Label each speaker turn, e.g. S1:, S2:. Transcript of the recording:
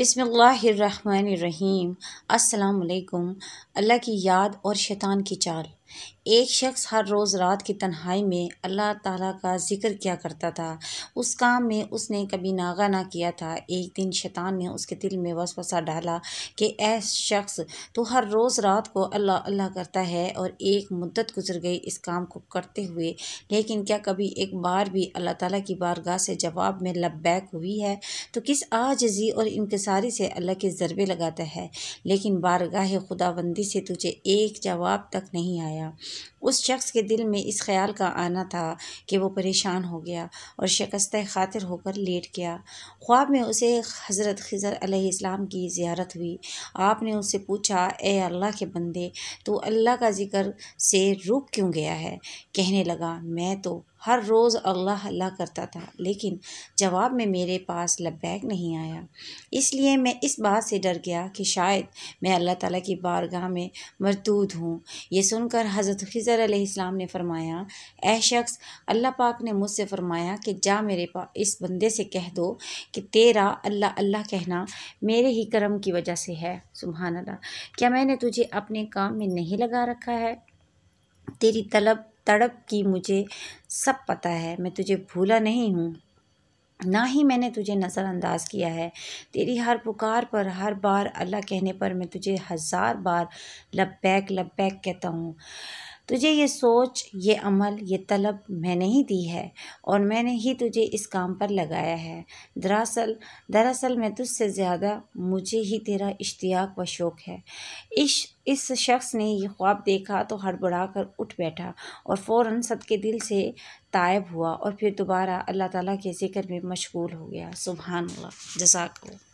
S1: बिसमीम अल्लाम अल्लाह की याद और शैतान की चाल एक शख्स हर रोज़ रात की तन्हाई में अल्लाह ताला का ज़िक्र किया करता था उस काम में उसने कभी नागा ना किया था एक दिन शैतान ने उसके दिल में वसवसा डाला कि ए शख्स तो हर रोज़ रात को अल्लाह अल्लाह करता है और एक मुद्दत गुजर गई इस काम को करते हुए लेकिन क्या कभी एक बार भी अल्लाह ताला की बारगाह से जवाब में लबैक हुई है तो किस आजजी और इनकसारी से अल्लाह के ज़रबे लगाता है लेकिन बारगाह खुदाबंदी से तुझे एक जवाब तक नहीं आया आया उस शख्स के दिल में इस ख्याल का आना था कि वो परेशान हो गया और शिकस्त खातिर होकर लेट गया ख्वाब में उसे हज़रत खज़र आलाम की ज़्यारत हुई आपने उससे पूछा ए अल्लाह के बंदे तो अल्लाह का ज़िक्र से रुक क्यों गया है कहने लगा मैं तो हर रोज़ अल्लाह अल्लाह करता था लेकिन जवाब में मेरे पास लबैक नहीं आया इसलिए मैं इस बात से डर गया कि शायद मैं अल्लाह ताला की बारगाह में मरदूद हूँ यह सुनकर हज़रत खज़र आलाम ने फरमाया ए शख्स अल्लाह पाक ने मुझसे फरमाया कि जा मेरे पा इस बंदे से कह दो कि तेरा अल्लाह अल्लाह कहना मेरे ही कर्म की वजह से है सुबहान अल्लाह क्या मैंने तुझे अपने काम में नहीं लगा रखा है तेरी तलब तड़प की मुझे सब पता है मैं तुझे भूला नहीं हूँ ना ही मैंने तुझे नज़रअंदाज किया है तेरी हर पुकार पर हर बार अल्लाह कहने पर मैं तुझे हज़ार बार लब बैक कहता हूँ तुझे ये सोच ये अमल ये तलब मैंने ही दी है और मैंने ही तुझे इस काम पर लगाया है दरअसल दरअसल मैं तुझसे ज़्यादा मुझे ही तेरा इश्तियाक व शौक़ है इस इस शख्स ने ये ख्वाब देखा तो हड़बड़ा कर उठ बैठा और फ़ौर सदके दिल से तायब हुआ और फिर दोबारा अल्लाह ताला के ज़िक्र में मशगूल हो गया सुबहान जजाक